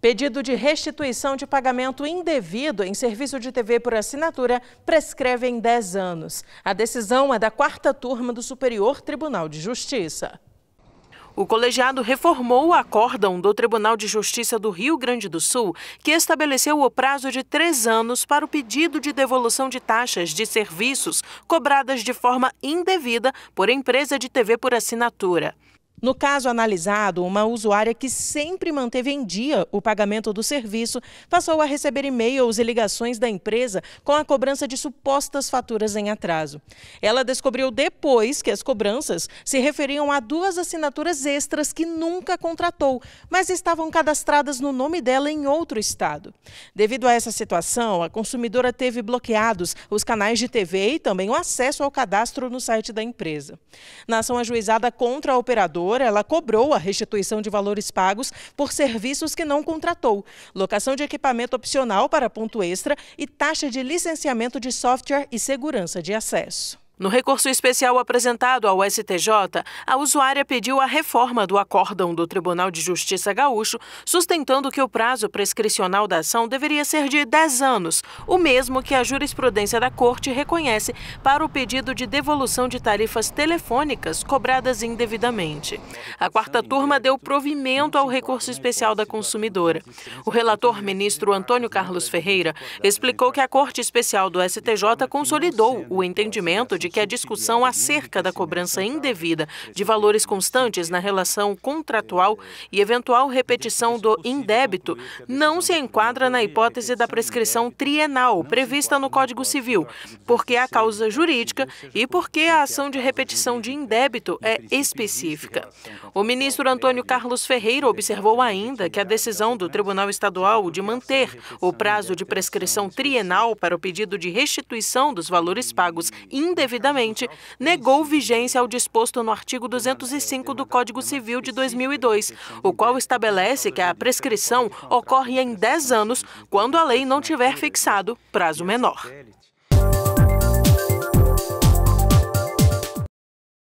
Pedido de restituição de pagamento indevido em serviço de TV por assinatura prescreve em 10 anos. A decisão é da quarta turma do Superior Tribunal de Justiça. O colegiado reformou o acórdão do Tribunal de Justiça do Rio Grande do Sul, que estabeleceu o prazo de três anos para o pedido de devolução de taxas de serviços cobradas de forma indevida por empresa de TV por assinatura. No caso analisado, uma usuária que sempre manteve em dia o pagamento do serviço passou a receber e-mails e ligações da empresa com a cobrança de supostas faturas em atraso. Ela descobriu depois que as cobranças se referiam a duas assinaturas extras que nunca contratou, mas estavam cadastradas no nome dela em outro estado. Devido a essa situação, a consumidora teve bloqueados os canais de TV e também o acesso ao cadastro no site da empresa. Na ação ajuizada contra a operadora, ela cobrou a restituição de valores pagos por serviços que não contratou, locação de equipamento opcional para ponto extra e taxa de licenciamento de software e segurança de acesso. No recurso especial apresentado ao STJ, a usuária pediu a reforma do acórdão do Tribunal de Justiça Gaúcho, sustentando que o prazo prescricional da ação deveria ser de 10 anos, o mesmo que a jurisprudência da Corte reconhece para o pedido de devolução de tarifas telefônicas cobradas indevidamente. A quarta turma deu provimento ao recurso especial da consumidora. O relator ministro Antônio Carlos Ferreira explicou que a Corte Especial do STJ consolidou o entendimento de que a discussão acerca da cobrança indevida de valores constantes na relação contratual e eventual repetição do indébito não se enquadra na hipótese da prescrição trienal prevista no Código Civil, porque há causa jurídica e porque a ação de repetição de indébito é específica. O ministro Antônio Carlos Ferreira observou ainda que a decisão do Tribunal Estadual de manter o prazo de prescrição trienal para o pedido de restituição dos valores pagos indevidamente negou vigência ao disposto no artigo 205 do Código Civil de 2002, o qual estabelece que a prescrição ocorre em 10 anos quando a lei não tiver fixado prazo menor.